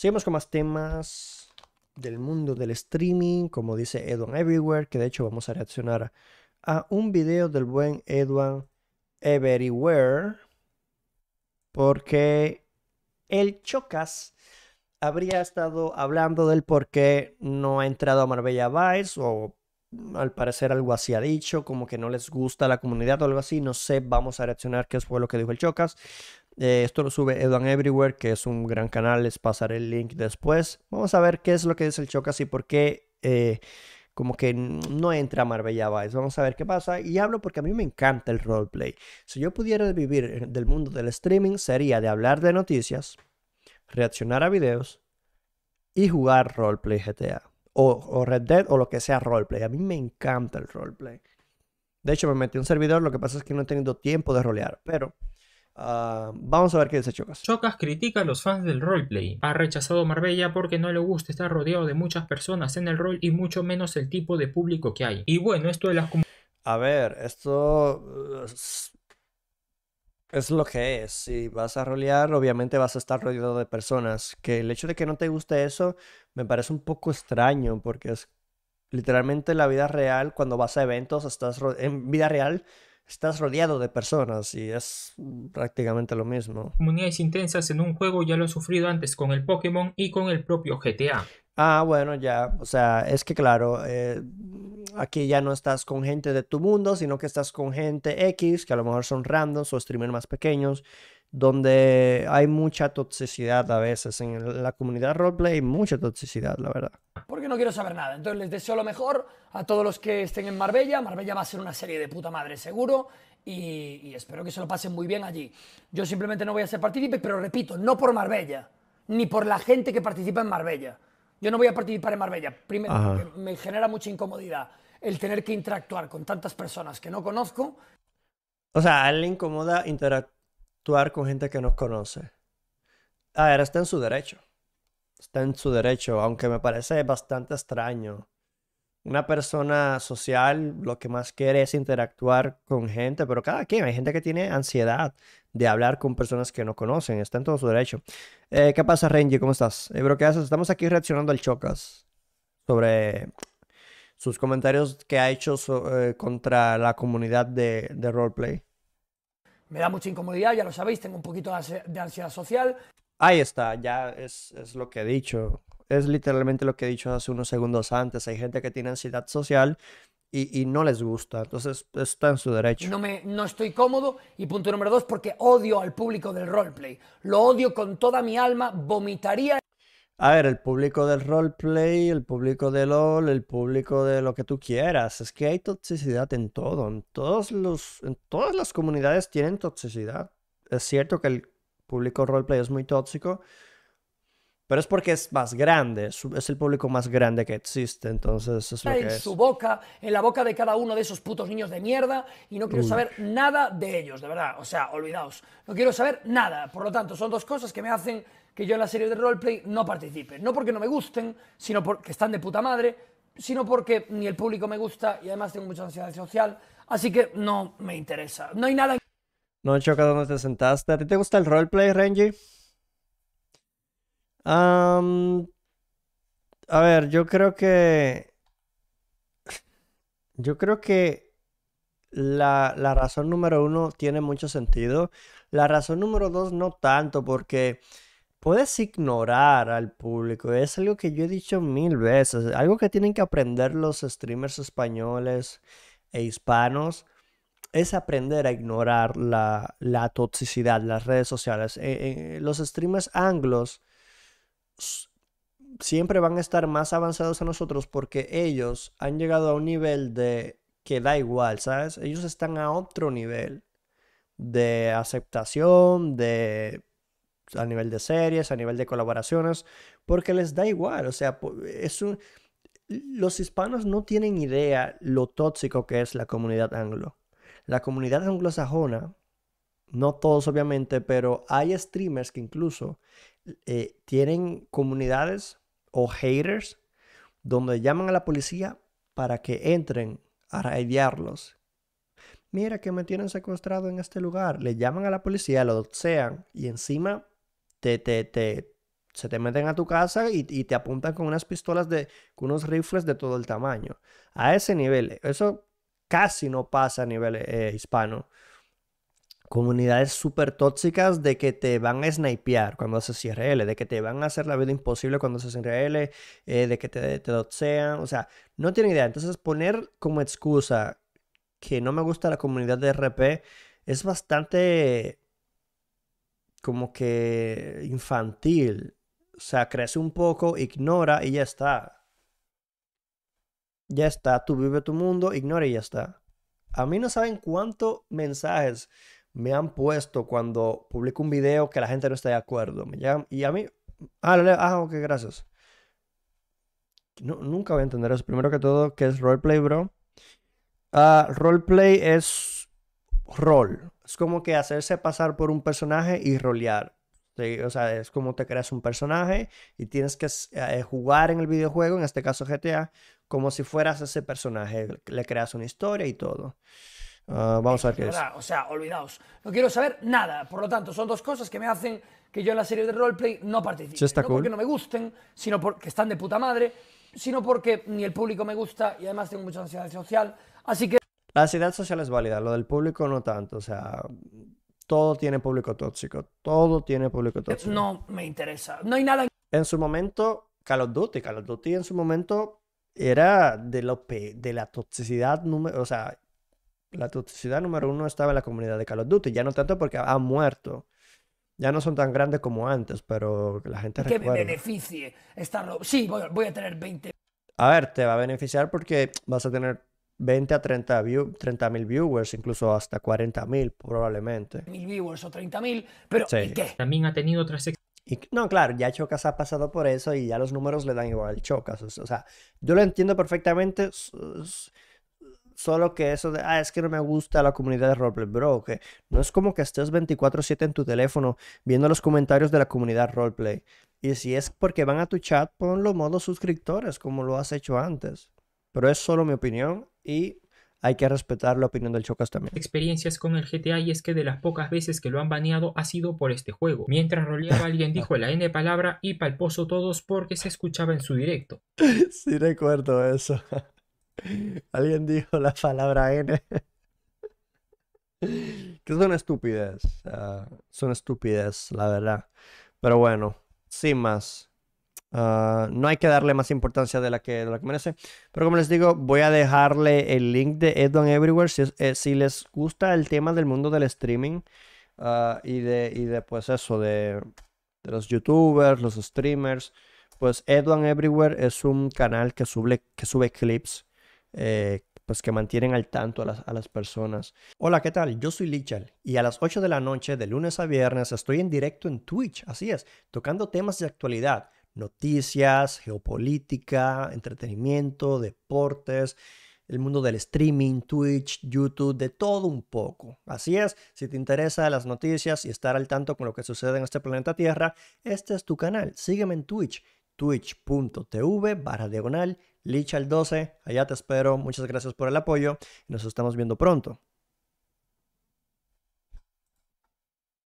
Seguimos con más temas del mundo del streaming, como dice Edwin Everywhere, que de hecho vamos a reaccionar a un video del buen Edwin Everywhere, porque el Chocas habría estado hablando del por qué no ha entrado a Marbella Vice o al parecer algo así ha dicho, como que no les gusta la comunidad o algo así, no sé, vamos a reaccionar qué fue lo que dijo el Chocas. Eh, esto lo sube Edwin Everywhere, que es un gran canal, les pasaré el link después. Vamos a ver qué es lo que dice el Chocas y por qué eh, como que no entra Marbella Vice. Vamos a ver qué pasa. Y hablo porque a mí me encanta el roleplay. Si yo pudiera vivir del mundo del streaming, sería de hablar de noticias, reaccionar a videos y jugar roleplay GTA. O, Red Dead o lo que sea roleplay. A mí me encanta el roleplay. De hecho, me metí en un servidor, lo que pasa es que no he tenido tiempo de rolear, pero Ah, vamos a ver qué dice Chocas. Chocas critica a los fans del roleplay. Ha rechazado Marbella porque no le gusta estar rodeado de muchas personas en el rol y mucho menos el tipo de público que hay. Y bueno, esto de las... A ver, esto uh, es, lo que es. Si vas a rolear, obviamente vas a estar rodeado de personas. Que el hecho de que no te guste eso me parece un poco extraño porque es literalmente la vida real, cuando vas a eventos, estás en vida real estás rodeado de personas y es mm, prácticamente lo mismo. Comunidades intensas en un juego ya lo he sufrido antes con el Pokémon y con el propio GTA. Ah, bueno, ya, o sea, es que claro, eh, aquí ya no estás con gente de tu mundo, sino que estás con gente X, que a lo mejor son randoms o streamers más pequeños, donde hay mucha toxicidad a veces. En la comunidad roleplay mucha toxicidad, la verdad. Porque no quiero saber nada. Entonces les deseo lo mejor a todos los que estén en Marbella. Marbella va a ser una serie de puta madre, seguro. Y, espero que se lo pasen muy bien allí. Yo simplemente no voy a ser partícipe, pero repito, no por Marbella, ni por la gente que participa en Marbella. Yo no voy a participar en Marbella. Primero, me genera mucha incomodidad el tener que interactuar con tantas personas que no conozco. O sea, a él le incomoda interactuar actuar con gente que no conoce. Ah, a ver, está en su derecho. Está en su derecho, aunque me parece bastante extraño. Una persona social lo que más quiere es interactuar con gente, pero cada quien, hay gente que tiene ansiedad de hablar con personas que no conocen, está en todo su derecho. Eh, ¿Qué pasa, Renji? ¿Cómo estás? Eh, ¿qué haces? Estamos aquí reaccionando al Chocas sobre sus comentarios que ha hecho eh, contra la comunidad de roleplay me da mucha incomodidad, ya lo sabéis, tengo un poquito de ansiedad social. Ahí está, ya es, lo que he dicho. Es literalmente lo que he dicho hace unos segundos antes. Hay gente que tiene ansiedad social y, no les gusta. Entonces está en su derecho. No, me, no estoy cómodo. Y punto número dos, porque odio al público del roleplay. Lo odio con toda mi alma, vomitaría. A ver, el público del roleplay, el público de LOL, el público de lo que tú quieras. Es que hay toxicidad en todo. En, todos los, en todas las comunidades tienen toxicidad. Es cierto que el público roleplay es muy tóxico, pero es porque es más grande, es, el público más grande que existe. Entonces, es lo en su boca, en la boca de cada uno de esos putos niños de mierda, y no quiero saber nada de ellos, de verdad. O sea, olvidaos. No quiero saber nada. Por lo tanto, son dos cosas que me hacen que yo en la serie de roleplay no participe. No porque no me gusten, sino porque están de puta madre, sino porque ni el público me gusta y además tengo mucha ansiedad social, así que no me interesa. No hay nada. No choca donde te sentaste. ¿A ti te gusta el roleplay, Renji? a ver, yo creo que. Yo creo que la, la razón número uno tiene mucho sentido. La razón número dos no tanto, porque puedes ignorar al público. Es algo que yo he dicho mil veces. Algo que tienen que aprender los streamers españoles e hispanos es aprender a ignorar la, la toxicidad, las redes sociales. Eh, eh, los streamers anglos siempre van a estar más avanzados a nosotros porque ellos han llegado a un nivel de que da igual, ¿sabes? Ellos están a otro nivel de aceptación, de a nivel de series, a nivel de colaboraciones, porque les da igual, o sea, es Los hispanos no tienen idea lo tóxico que es la comunidad anglo. La comunidad anglosajona, no todos obviamente, pero hay streamers que incluso eh, tienen comunidades o haters donde llaman a la policía para que entren a raidearlos. Mira que me tienen secuestrado en este lugar. Le llaman a la policía, lo sean y encima te, se te meten a tu casa y, te apuntan con unas pistolas de, con unos rifles de todo el tamaño. A ese nivel, eso casi no pasa a nivel eh, hispano. Comunidades súper tóxicas de que te van a snipear cuando haces IRL, de que te van a hacer la vida imposible cuando haces IRL, eh, de que te, te o sea, no tienen idea. Entonces, poner como excusa que no me gusta la comunidad de RP es bastante como que infantil. O sea, crece un poco, ignora y ya está. Ya está, tú vive tu mundo, ignora y ya está. A mí no saben cuántos mensajes me han puesto cuando publico un video que la gente no está de acuerdo. Me y a mí, ah, ah ok, gracias. nunca voy a entender eso. Primero que todo, ¿qué es roleplay, bro? Ah, roleplay es rol es como que hacerse pasar por un personaje y rolear. O sea, es como te creas un personaje y tienes que eh, jugar en el videojuego, en este caso GTA, como si fueras ese personaje. Le creas una historia y todo. Ah, vamos a ver qué es. O sea, olvidaos. No quiero saber nada. Por lo tanto, son dos cosas que me hacen que yo en la serie de roleplay no participe. no porque no me gusten, sino porque están de puta madre, sino porque ni el público me gusta y además tengo mucha ansiedad social. Así que la ansiedad social es válida, lo del público no tanto, o sea, todo tiene público tóxico, todo tiene público eh, tóxico. No me interesa, no hay nada. En su momento, Call of Duty, Call Duty en su momento era de, de la toxicidad número, o sea, la toxicidad número uno estaba en la comunidad de Call Duty, ya no tanto porque ha muerto. Ya no son tan grandes como antes, pero la gente recuerda. Que me beneficie estarlo. Sí, voy a tener 20. A ver, te va a beneficiar porque vas a tener 20 a 30 mil viewers, incluso hasta 40 mil probablemente. Mil viewers o 30 mil, pero ¿y qué? También ha tenido otras y, no, claro, ya Chocas ha pasado por eso y ya los números le dan igual Chocas. O sea, yo lo entiendo perfectamente, solo que eso de, ah, es que no me gusta la comunidad de Roleplay, bro, que no es como que estés 24/7 en tu teléfono viendo los comentarios de la comunidad Roleplay. Y si es porque van a tu chat, ponlo modo suscriptores, como lo has hecho antes. Pero es solo mi opinión y hay que respetar la opinión del Chocas también. Experiencias con el GTA y es que de las pocas veces que lo han baneado ha sido por este juego. Mientras roleaba alguien dijo la N palabra y palposo todos porque se escuchaba en su directo. Sí recuerdo eso. Alguien dijo la palabra N. que son estupidez. Ah, son estúpidas, la verdad. Pero bueno, sin más. Ah, no hay que darle más importancia de la, que, de la que merece. Pero como les digo, voy a dejarle el link de Edwin Everywhere. Si, eh, si, les gusta el tema del mundo del streaming ah, y, de, y de, pues eso, de, de, los youtubers, los streamers, pues Edwin Everywhere es un canal que sube, que sube clips. Eh, pues que mantienen al tanto a las, a las, personas. Hola, ¿qué tal? Yo soy Lichal y a las 8 de la noche de lunes a viernes estoy en directo en Twitch, así es, tocando temas de actualidad noticias, geopolítica, entretenimiento, deportes, el mundo del streaming, Twitch, YouTube, de todo un poco. Así es, si te interesa las noticias y estar al tanto con lo que sucede en este planeta Tierra, este es tu canal. Sígueme en Twitch, twitch.tv barra diagonal, lichal12. Allá te espero. Muchas gracias por el apoyo. Nos estamos viendo pronto.